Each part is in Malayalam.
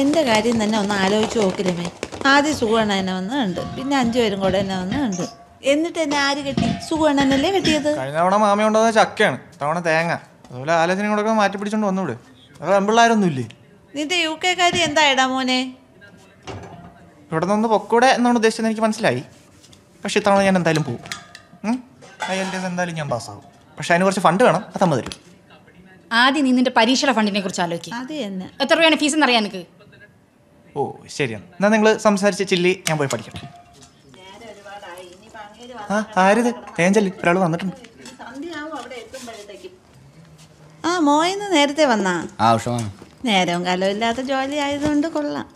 എൻ്റെ കാര്യം തന്നെ ഒന്ന് ആലോചിച്ച് നോക്കില്ലേ ആദ്യം സുഖമാണ് എന്നെ വന്ന് ഉണ്ട് പിന്നെ അഞ്ചു പേരും കൂടെ എന്നെ വന്ന് ഉണ്ട് എന്നിട്ട് എന്നെ ആര് കെട്ടി സുഖമാണെന്നല്ലേ കെട്ടിയത് കഴിഞ്ഞ തവണ മാമ ഉണ്ടോ ചക്കയാണ് തവണ തേങ്ങ അതുപോലെ ആലോചന കൂടെ മാറ്റി പിടിച്ചോണ്ട് വന്നുവിടെ അത് പെമ്പിള്ളാരൊന്നും ഇല്ലേ നിന്റെ യു കെ കാര്യം എന്താ ഇടാ മോനെ ഇവിടെ നിന്ന് പൊക്കൂടെ എന്നാണ് ഉദ്ദേശിച്ചത് എനിക്ക് മനസ്സിലായി പക്ഷെ ഇത്തവണ ഞാൻ എന്തായാലും പോകും എന്തായാലും ഞാൻ പാസ്സാകും പക്ഷെ അതിന് കുറച്ച് ഫണ്ട് വേണം അത് അമ്മ തരും ആദ്യം നീ നിന്റെ പരീക്ഷയുടെ ഫണ്ടിനെ കുറിച്ച് ആലോചിക്കുക എത്ര രൂപയാണ് ഫീസ് എന്നറിയാൻ നിനക്ക് ഓ ശരിയാണ് എന്നാ നിങ്ങൾ സംസാരിച്ച ചില്ലി ഞാൻ പോയി പഠിക്കട്ടെ ആ ആരത് തേഞ്ചല് ഒരാൾ വന്നിട്ടുണ്ട് ആ മോയിന്ന് നേരത്തെ വന്നാ ആ ഉഷമാമി നേരവും കാലവും ഇല്ലാത്ത ജോലി ആയതുകൊണ്ട് കൊള്ളാം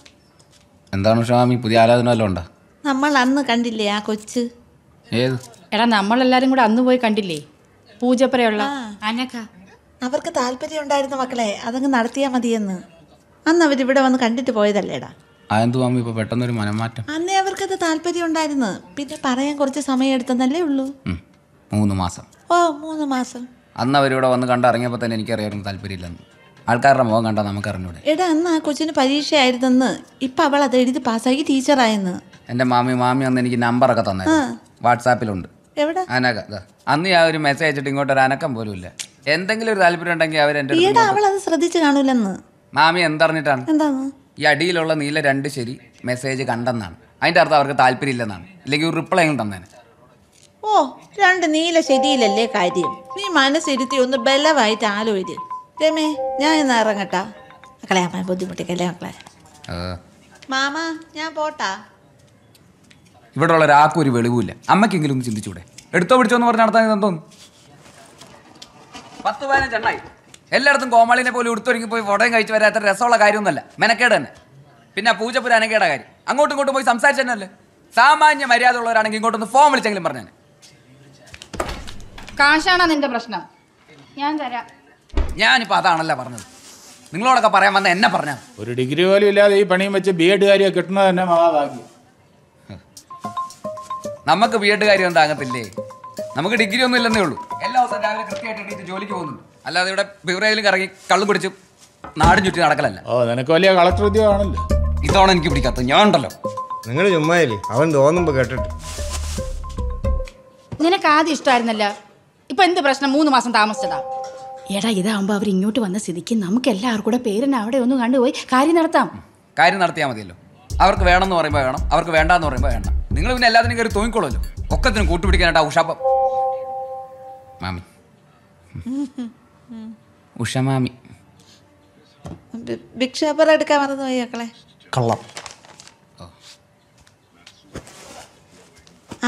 എന്താണ് ഉഷമാമി പുതിയ ആലോചന വല്ലതും ഉണ്ടോ നമ്മൾ അന്ന് കണ്ടില്ലേ ആ കൊച്ച് ഏത് എടാ നമ്മളെല്ലാരും കൂടെ അന്ന് പോയി കണ്ടില്ലേ പൂജപ്പുരയുള്ള അനക്ക അവർക്ക് താല്പര്യമുണ്ടായിരുന്ന മക്കളെ അതങ്ങ് നടത്തിയാൽ മതിയെന്ന് അന്ന് അവരിവിടെ വന്ന് കണ്ടിട്ട് പോയതല്ലേടാ അന്നേ മാമി അത് മനമാറ്റം താല്പര്യം ഉണ്ടായിരുന്നു പിന്നെ പറയാൻ കുറച്ച് സമയം എടുത്തെന്നല്ലേ ഉള്ളൂ മൂന്ന് മാസം ഓ മൂന്ന് മാസം അന്ന് അവരിവിടെ വന്ന് കണ്ടിറങ്ങിയപ്പോൾ തന്നെ എനിക്ക് അറിയാൻ താല്പര്യമില്ലെന്ന് ആൾക്കാരുടെ മുഖം കണ്ടാൽ നമുക്ക് അറിഞ്ഞൂടെ എടാ അന്ന് ആ കൊച്ചിന് ആയിരുന്നെന്ന് ഇപ്പൊ അവൾ അത് എഴുതി പാസ്സാക്കി ടീച്ചറായെന്ന് എന്റെ മാമി മാമി അന്ന് എനിക്ക് നമ്പർ ഒക്കെ തന്നെ വാട്സാപ്പിലുണ്ട് എവിടെ അനക അന്ന് ആ ഒരു മെസ്സേജ് ഇട്ട് ഇങ്ങോട്ട് ഒരു അനക്കം പോലും ഇല്ല എന്തെങ്കിലും ഒരു താല്പര്യം ഉണ്ടെങ്കിൽ അവർ അവൾ അത് ശ്രദ്ധിച്ചു കാണൂലെന്ന് മാമി എന്തറിഞ്ഞിട്ടാണ് എന്താണ് ഈ അടിയിലുള്ള നീല രണ്ട് ശരി മെസ്സേജ് കണ്ടെന്നാണ് അതിന്റെ അർത്ഥം അവർക്ക് താല്പര്യം ഇല്ലെന്നാണ് ഇല്ലെങ്കിൽ ഒരു റിപ്ലൈ തന്നേനെ ഓ രണ്ട് നീല ശരിയിലല്ലേ കാര്യം നീ മനസ്സിരുത്തി ഒന്ന് ബലമായിട്ട് ആലോചിച്ച് രമേ ഞാൻ ഇന്ന് ഇറങ്ങട്ടാ മക്കളെ അമ്മ ബുദ്ധിമുട്ടിക്കല്ലേ മക്കളെ മാമാ ഞാൻ പോട്ടാ ഇവിടെ ഉള്ള ഒരാൾക്കും ഒരു വെളിവില്ല അമ്മക്കെങ്കിലും ഒന്ന് ചിന്തിച്ചൂടെ എടുത്തോ പിടിച്ചോന്ന് പറഞ്ഞ നടത്താൻ തോന്നുന്നു പത്ത് എണ്ണായി എല്ലായിടത്തും കോമാളിനെ പോലെ ഉടുത്തൊരുങ്ങി പോയി വടയും കഴിച്ച് വരാത്ത രസമുള്ള കാര്യമൊന്നുമല്ല മെനക്കേട് തന്നെ പിന്നെ പൂജപ്പുര അനക്കേട കാര്യം അങ്ങോട്ടും ഇങ്ങോട്ടും പോയി സംസാരിച്ചു തന്നെയല്ലേ സാമാന്യ മര്യാദ ഉള്ളവരാണെങ്കിൽ ഇങ്ങോട്ടൊന്ന് ഫോം വിളിച്ചെങ്കിലും പറഞ്ഞു കാശാണോ നിന്റെ പ്രശ്നം ഞാൻ തരാം ഞാനിപ്പോൾ അതാണല്ലോ പറഞ്ഞത് നിങ്ങളോടൊക്കെ പറയാൻ വന്ന എന്നെ പറഞ്ഞാൽ ഒരു ഡിഗ്രി പോലും ഇല്ലാതെ ഈ പണിയും വെച്ച് ബി എഡ് കാര്യം കിട്ടുന്നത് തന്നെ നമുക്ക് ബി എഡ് കാര്യം എന്താകത്തില്ലേ നമുക്ക് ഡിഗ്രി ഒന്നും ഇല്ലെന്നേ ഉള്ളൂ അല്ലാതെ ഇവിടെ ബിവറേജിലും കറങ്ങി കള്ളു കുടിച്ചു നാടും ചുറ്റി നടക്കലല്ല ഓ നിനക്ക് വലിയ കളക്ടർ ഉദ്യോഗമാണല്ലോ ഇതാണ് എനിക്ക് പിടിക്കാത്തത് ഞാൻ ഉണ്ടല്ലോ നിങ്ങൾ ചുമ്മായില്ലേ അവൻ തോന്നുമ്പോ കേട്ടിട്ട് നിനക്ക് ആദ്യം ഇഷ്ടമായിരുന്നല്ല ഇപ്പൊ എന്ത് പ്രശ്നം മൂന്ന് മാസം താമസിച്ചതാ എടാ ഇതാവുമ്പോ അവർ ഇങ്ങോട്ട് വന്ന സ്ഥിതിക്ക് നമുക്ക് എല്ലാവർക്കും കൂടെ പേരനെ അവിടെ ഒന്ന് കണ്ടുപോയി കാര്യം നടത്താം കാര്യം നടത്തിയാൽ മതിയല്ലോ അവർക്ക് വേണമെന്ന് പറയുമ്പോൾ വേണം അവർക്ക് വേണ്ടാന്ന് പറയുമ്പോൾ വേണം നിങ്ങൾ പിന്നെ എല്ലാത്തിനും കയറി തോന്നിക്കോളല്ലോ ഒക്കത്തിനും കൂട്ടുപിടിക്കാനായിട്ട് ഉഷാപ്പം മാമി ഉഷമാമി ബിഗ് എടുക്കാൻ മറന്നു പോയി മക്കളെ കള്ളം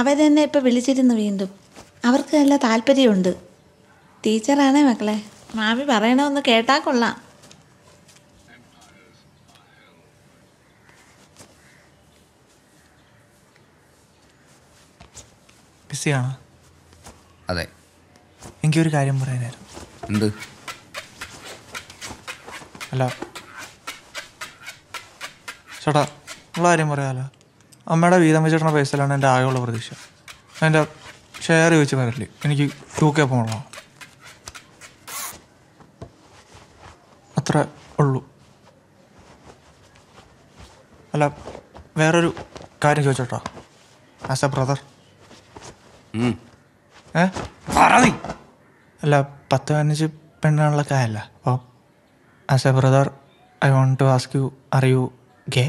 അവരെന്നെ ഇപ്പൊ വിളിച്ചിരുന്നു വീണ്ടും അവർക്ക് നല്ല താല്പര്യമുണ്ട് ടീച്ചറാണേ മക്കളെ മാമി പറയണമെന്ന് കേട്ടാ കൊള്ളാം അതെ എനിക്കൊരു കാര്യം പറയാനായിരുന്നു എന്ത് അല്ല ചേട്ടാ ഉള്ള കാര്യം പറയാമല്ലോ അമ്മയുടെ വീതം വെച്ചിട്ടുള്ള പൈസയിലാണ് എൻ്റെ ആകെയുള്ള പ്രതീക്ഷ എൻ്റെ ഷെയർ ചോദിച്ച് വരല്ലേ എനിക്ക് ടു കെ പോകണോ അത്ര ഉള്ളൂ അല്ല വേറൊരു കാര്യം ചോദിച്ചോട്ടോ ആസ് എ ബ്രദർ ഏ പറ അല്ല പത്ത് പതിനഞ്ച് പെണ്ണുകളിലൊക്കെ ആയല്ല അപ്പോൾ as a brother I want to ask you are you gay